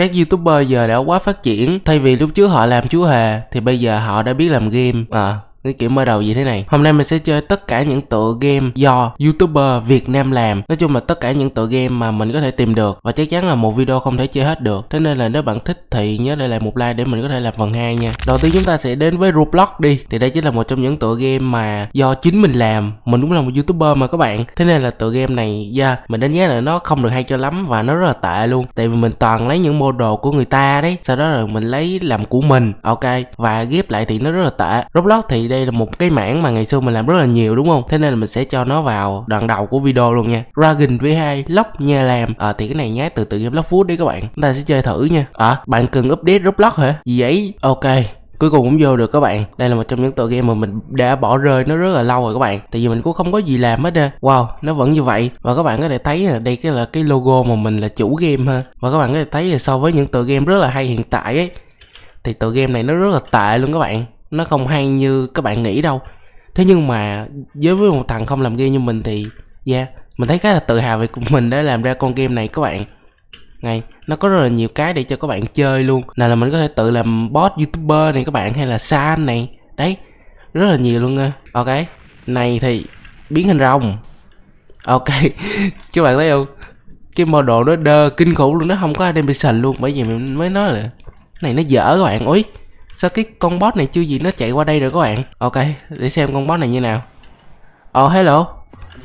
các youtuber giờ đã quá phát triển thay vì lúc trước họ làm chú hề thì bây giờ họ đã biết làm game à cái kiểu mở đầu gì thế này hôm nay mình sẽ chơi tất cả những tựa game do youtuber việt nam làm nói chung là tất cả những tựa game mà mình có thể tìm được và chắc chắn là một video không thể chơi hết được thế nên là nếu bạn thích thì nhớ để lại một like để mình có thể làm phần 2 nha đầu tiên chúng ta sẽ đến với roblox đi thì đây chính là một trong những tựa game mà do chính mình làm mình cũng là một youtuber mà các bạn thế nên là tựa game này yeah, mình đánh giá là nó không được hay cho lắm và nó rất là tệ luôn tại vì mình toàn lấy những mô đồ của người ta đấy sau đó rồi mình lấy làm của mình ok và ghép lại thì nó rất là tệ roblox thì đây là một cái mảng mà ngày xưa mình làm rất là nhiều đúng không thế nên là mình sẽ cho nó vào đoạn đầu của video luôn nha dragon v2 lock nha làm à, thì cái này nhá từ từ game lock food đi các bạn chúng ta sẽ chơi thử nha à bạn cần update roblox hả gì ấy ok cuối cùng cũng vô được các bạn đây là một trong những tựa game mà mình đã bỏ rơi nó rất là lâu rồi các bạn tại vì mình cũng không có gì làm hết á wow nó vẫn như vậy và các bạn có thể thấy là đây cái là cái logo mà mình là chủ game ha và các bạn có thể thấy là so với những tựa game rất là hay hiện tại ấy thì tựa game này nó rất là tệ luôn các bạn nó không hay như các bạn nghĩ đâu thế nhưng mà với với một thằng không làm game như mình thì yeah mình thấy khá là tự hào về mình đã làm ra con game này các bạn này nó có rất là nhiều cái để cho các bạn chơi luôn nào là mình có thể tự làm bot youtuber này các bạn hay là sam này đấy rất là nhiều luôn nha ok này thì biến thành rồng ok các bạn thấy không cái model nó đơ kinh khủng luôn nó không có animation luôn bởi vì mình mới nói là này nó dở các bạn ối sao cái con boss này chưa gì nó chạy qua đây rồi các bạn ok để xem con boss này như nào oh hello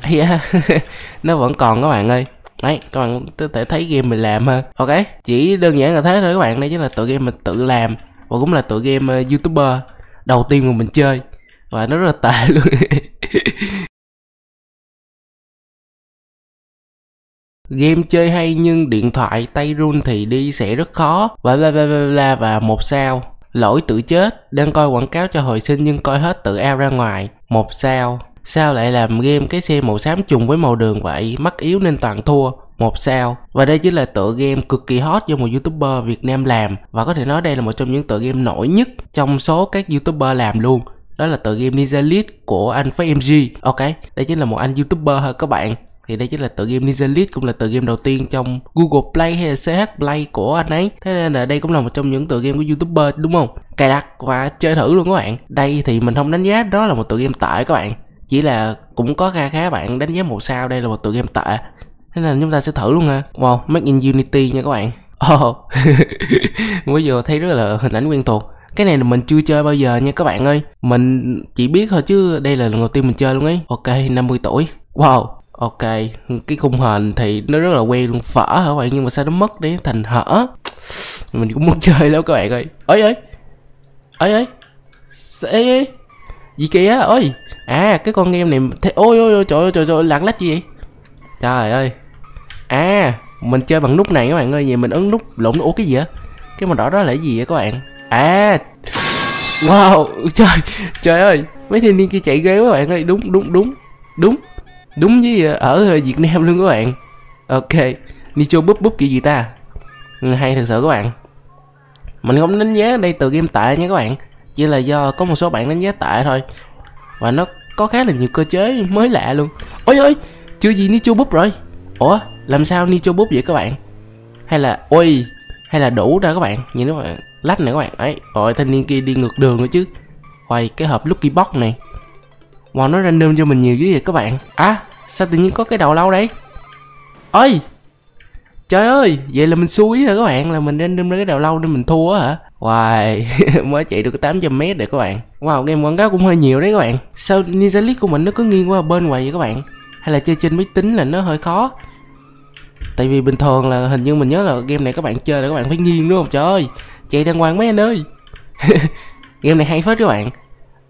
yeah. nó vẫn còn các bạn ơi đấy các bạn có thể thấy game mình làm ha ok chỉ đơn giản là thế thôi các bạn đây chính là tựa game mình tự làm và cũng là tựa game uh, youtuber đầu tiên mà mình chơi và nó rất là tệ luôn Game chơi hay nhưng điện thoại tay run thì đi sẽ rất khó và bla bla bla bla và một sao Lỗi tự chết, đang coi quảng cáo cho hồi sinh nhưng coi hết tự ao ra ngoài. Một sao, sao lại làm game cái xe màu xám trùng với màu đường vậy, mắt yếu nên toàn thua. Một sao, và đây chính là tựa game cực kỳ hot do một youtuber Việt Nam làm và có thể nói đây là một trong những tựa game nổi nhất trong số các youtuber làm luôn đó là tựa game Ninja Lead của anh Phái MG. Ok, đây chính là một anh youtuber thôi các bạn thì đây chính là tựa game Ninja League cũng là tựa game đầu tiên trong Google Play hay là CH Play của anh ấy thế nên là đây cũng là một trong những tựa game của YouTuber đúng không cài đặt và chơi thử luôn các bạn đây thì mình không đánh giá đó là một tựa game tệ các bạn chỉ là cũng có kha khá bạn đánh giá một sao đây là một tựa game tệ thế nên chúng ta sẽ thử luôn ha wow make in unity nha các bạn oh mới vừa thấy rất là hình ảnh quen thuộc cái này là mình chưa chơi bao giờ nha các bạn ơi mình chỉ biết thôi chứ đây là lần đầu tiên mình chơi luôn ấy ok 50 tuổi wow ok cái khung hình thì nó rất là quen luôn phở hả các bạn nhưng mà sao nó mất đấy thành hở mình cũng muốn chơi lắm các bạn ơi ơi ơi ơi ơi ê ê gì kìa ơi à cái con game này thế ôi ôi ôi trời ơi trời ơi lạng lách gì vậy trời ơi à mình chơi bằng nút này các bạn ơi vậy mình ấn nút lộn ủa cái gì á cái màu đỏ đó là cái gì vậy các bạn à wow trời trời ơi mấy thanh niên kia chạy ghê các bạn ơi đúng đúng đúng đúng đúng với ờ, ở ờ, Việt Nam luôn các bạn ok Nicho búp búp kiểu gì ta ừ, hay thật sự các bạn mình không đánh giá đây từ game tệ nha các bạn chỉ là do có một số bạn đánh giá tệ thôi và nó có khá là nhiều cơ chế mới lạ luôn ôi ôi chưa gì Nicho búp rồi ủa làm sao Nicho búp vậy các bạn hay là ôi hay là đủ ra các bạn nhìn các bạn lách này các bạn ấy rồi thanh niên kia đi ngược đường nữa chứ quay cái hộp lucky box này Wow nó random cho mình nhiều dữ vậy các bạn À sao tự nhiên có cái đầu lâu đây Ơi Trời ơi Vậy là mình xui hả các bạn Là mình random ra cái đầu lâu nên mình thua hả Wow Mới chạy được 800 mét rồi các bạn Wow game quảng cáo cũng hơi nhiều đấy các bạn Sao Ninja League của mình nó cứ nghiêng qua bên ngoài vậy các bạn Hay là chơi trên máy tính là nó hơi khó Tại vì bình thường là hình như mình nhớ là game này các bạn chơi là các bạn phải nghiêng đúng không trời ơi Chạy đàng hoàng mấy anh ơi Game này hay phết các bạn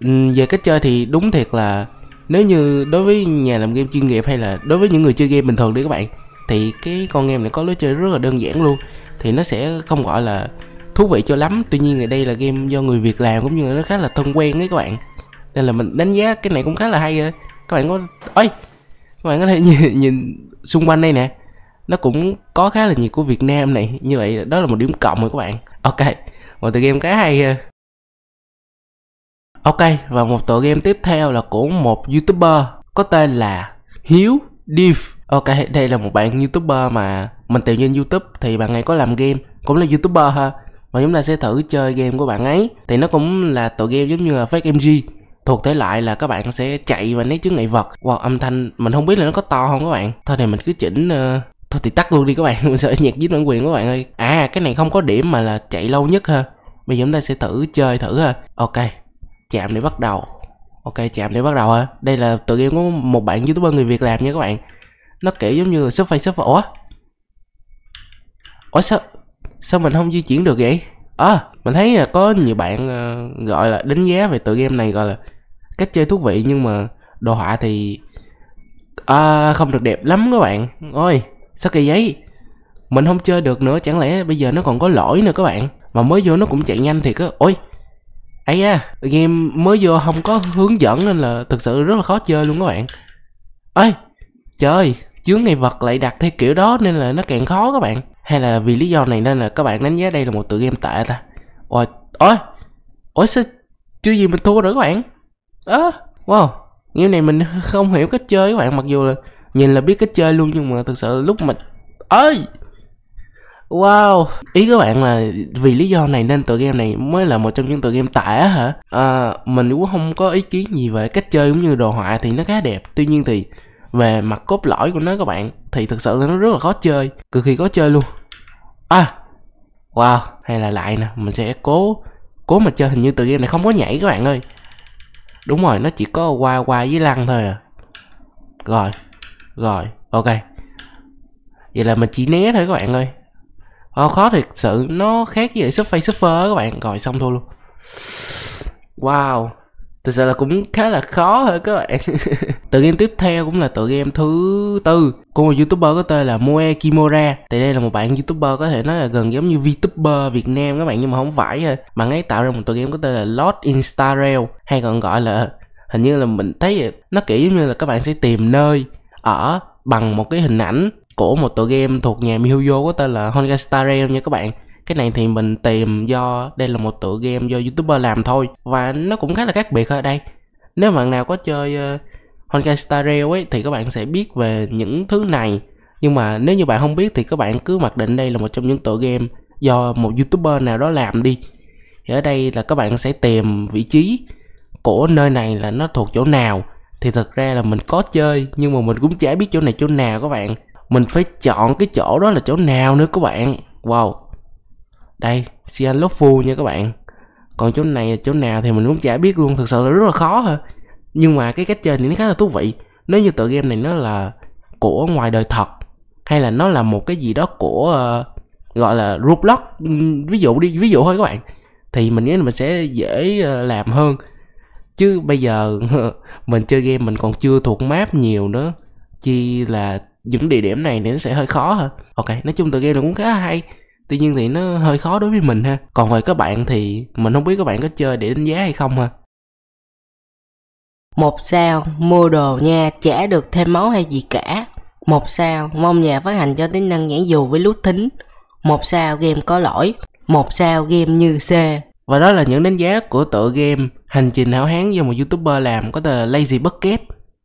Ừ, về cách chơi thì đúng thiệt là nếu như đối với nhà làm game chuyên nghiệp hay là đối với những người chơi game bình thường đi các bạn thì cái con game này có lối chơi rất là đơn giản luôn thì nó sẽ không gọi là thú vị cho lắm tuy nhiên ở đây là game do người việt làm cũng như là nó khá là thân quen đấy các bạn nên là mình đánh giá cái này cũng khá là hay rồi các bạn có ơi các bạn có thể nhìn, nhìn xung quanh đây nè nó cũng có khá là nhiều của việt nam này như vậy đó là một điểm cộng rồi các bạn ok một tựa game cái hay Ok, và một tựa game tiếp theo là của một YouTuber có tên là Hiếu Div. Ok, đây là một bạn YouTuber mà mình tìm trên YouTube thì bạn này có làm game, cũng là YouTuber ha. Và chúng ta sẽ thử chơi game của bạn ấy Thì nó cũng là tựa game giống như là Fake MG Thuộc thể loại là các bạn sẽ chạy và né chướng ngại vật Wow, âm thanh mình không biết là nó có to không các bạn Thôi thì mình cứ chỉnh uh... Thôi thì tắt luôn đi các bạn, mình sợ nhạc dính bản quyền các bạn ơi À, cái này không có điểm mà là chạy lâu nhất ha Bây giờ chúng ta sẽ thử chơi thử ha Ok, chạm để bắt đầu ok chạm để bắt đầu hả đây là tự game của một bạn youtuber người việt làm nha các bạn nó kiểu giống như là surface server ủa ủa sao sao mình không di chuyển được vậy à mình thấy là có nhiều bạn ờ, gọi là đánh giá về tựa game này gọi là cách chơi thú vị nhưng mà đồ họa thì à, không được đẹp lắm các bạn ôi sao kỳ giấy mình không chơi được nữa chẳng lẽ bây giờ nó còn có lỗi nữa các bạn mà mới vô nó cũng chạy nhanh thiệt á ôi ấy à game mới vô không có hướng dẫn nên là thực sự rất là khó chơi luôn các bạn ơi trời chướng ngày vật lại đặt theo kiểu đó nên là nó càng khó các bạn hay là vì lý do này nên là các bạn đánh giá đây là một tựa game tệ ta ôi ôi ôi sao chưa gì mình thua rồi các bạn ơ à, wow game này mình không hiểu cách chơi các bạn mặc dù là nhìn là biết cách chơi luôn nhưng mà thực sự lúc mình ơi Wow, ý các bạn là vì lý do này nên tựa game này mới là một trong những tựa game tả hả? À, mình cũng không có ý kiến gì về cách chơi cũng như đồ họa thì nó khá đẹp. Tuy nhiên thì về mặt cốt lõi của nó các bạn thì thực sự là nó rất là khó chơi, cực kỳ khó chơi luôn. À, wow, hay là lại nè, mình sẽ cố cố mà chơi hình như tựa game này không có nhảy các bạn ơi. Đúng rồi, nó chỉ có qua qua với lăn thôi à. Rồi, rồi, ok. Vậy là mình chỉ né thôi các bạn ơi Ờ, khó thật sự nó khác với Subway Surfer các bạn rồi xong thôi luôn wow thực sự là cũng khá là khó thôi các bạn tựa game tiếp theo cũng là tựa game thứ tư của một youtuber có tên là Moe Kimura thì đây là một bạn youtuber có thể nói là gần giống như vtuber Việt Nam các bạn nhưng mà không phải thôi bạn ấy tạo ra một tựa game có tên là Lost in Star Rail hay còn gọi là hình như là mình thấy nó kiểu như là các bạn sẽ tìm nơi ở bằng một cái hình ảnh của một tựa game thuộc nhà Mihoyo có tên là Honkai Star Rail nha các bạn cái này thì mình tìm do đây là một tựa game do youtuber làm thôi và nó cũng khá là khác biệt ở đây nếu bạn nào có chơi uh, Honkai Star Rail ấy thì các bạn sẽ biết về những thứ này nhưng mà nếu như bạn không biết thì các bạn cứ mặc định đây là một trong những tựa game do một youtuber nào đó làm đi thì ở đây là các bạn sẽ tìm vị trí của nơi này là nó thuộc chỗ nào thì thật ra là mình có chơi nhưng mà mình cũng chả biết chỗ này chỗ nào các bạn mình phải chọn cái chỗ đó là chỗ nào nữa các bạn wow đây cyan phu nha các bạn còn chỗ này là chỗ nào thì mình cũng chả biết luôn thực sự là rất là khó hả nhưng mà cái cách chơi này nó khá là thú vị nếu như tựa game này nó là của ngoài đời thật hay là nó là một cái gì đó của uh, gọi là Roblox ví dụ đi ví dụ thôi các bạn thì mình nghĩ là mình sẽ dễ uh, làm hơn chứ bây giờ mình chơi game mình còn chưa thuộc map nhiều nữa chi là những địa điểm này thì nó sẽ hơi khó hơn ok nói chung tựa game này cũng khá hay tuy nhiên thì nó hơi khó đối với mình ha còn về các bạn thì mình không biết các bạn có chơi để đánh giá hay không ha một sao mua đồ nha chả được thêm máu hay gì cả một sao mong nhà phát hành cho tính năng nhảy dù với lút thính một sao game có lỗi một sao game như c và đó là những đánh giá của tựa game hành trình hảo hán do một youtuber làm có tờ lazy bucket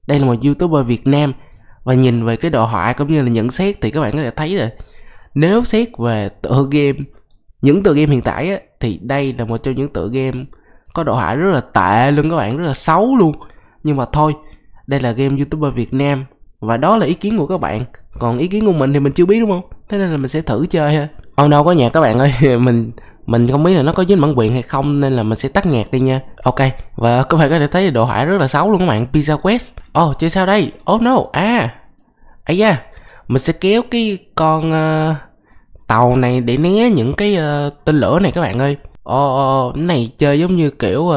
đây là một youtuber việt nam và nhìn về cái đồ họa cũng như là nhận xét thì các bạn có thể thấy rồi nếu xét về tựa game những tựa game hiện tại á, thì đây là một trong những tựa game có đồ họa rất là tệ luôn các bạn rất là xấu luôn nhưng mà thôi đây là game youtuber việt nam và đó là ý kiến của các bạn còn ý kiến của mình thì mình chưa biết đúng không thế nên là mình sẽ thử chơi ha oh no có nhạc các bạn ơi mình mình không biết là nó có dính bản quyền hay không nên là mình sẽ tắt nhạc đi nha ok và các bạn có thể thấy đồ họa rất là xấu luôn các bạn pizza quest oh chơi sao đây oh no à ấy da mình sẽ kéo cái con uh, tàu này để né những cái uh, tên lửa này các bạn ơi ồ oh, oh, này chơi giống như kiểu uh,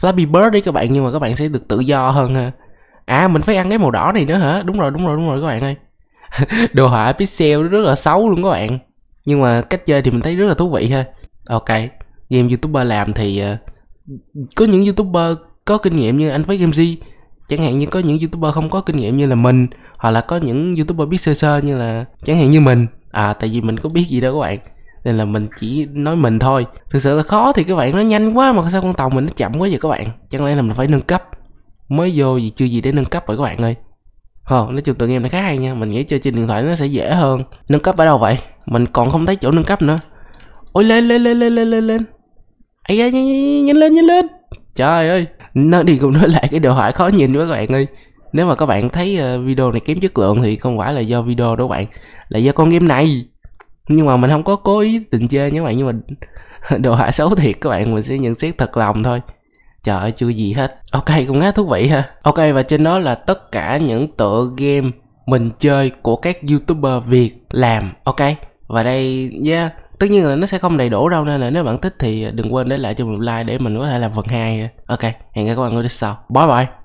flappy bird đi các bạn nhưng mà các bạn sẽ được tự do hơn ha à mình phải ăn cái màu đỏ này nữa hả đúng rồi đúng rồi đúng rồi các bạn ơi đồ họa pixel rất là xấu luôn các bạn nhưng mà cách chơi thì mình thấy rất là thú vị ha ok game youtuber làm thì ờ, có những youtuber có kinh nghiệm như anh với game Z chẳng hạn như có những youtuber không có kinh nghiệm như là mình hoặc là có những youtuber biết sơ sơ như là chẳng hạn như mình à tại vì mình có biết gì đâu các bạn nên là mình chỉ nói mình thôi thực sự là khó thì các bạn nó nhanh quá mà sao con tàu mình nó chậm quá vậy các bạn chẳng lẽ là mình phải nâng cấp mới vô gì chưa gì để nâng cấp rồi các bạn ơi Ờ, nói chung tụi game nó khá hay nha, mình nghĩ chơi trên điện thoại nó sẽ dễ hơn Nâng cấp ở đâu vậy? mình còn không thấy chỗ nâng cấp nữa ôi lên lên lên lên lên lên lên ấy da nhanh lên nhanh lên trời ơi nó đi cùng nói lại cái đồ hỏi khó nhìn với các bạn ơi nếu mà các bạn thấy ờ, video này kém chất lượng thì không phải là do video đâu bạn là do con game này nhưng mà mình không có cố ý tình chơi nhé bạn nhưng mà đồ họa xấu thiệt các bạn mình sẽ nhận xét thật lòng thôi trời ơi chưa gì hết ok cũng khá thú vị ha ok và trên đó là tất cả những tựa game mình chơi của các youtuber việt làm ok và đây yeah, tất nhiên là nó sẽ không đầy đủ đâu nên là nếu bạn thích thì đừng quên để lại cho mình like để mình có thể làm phần hai ok hẹn gặp các bạn ở sau bye bye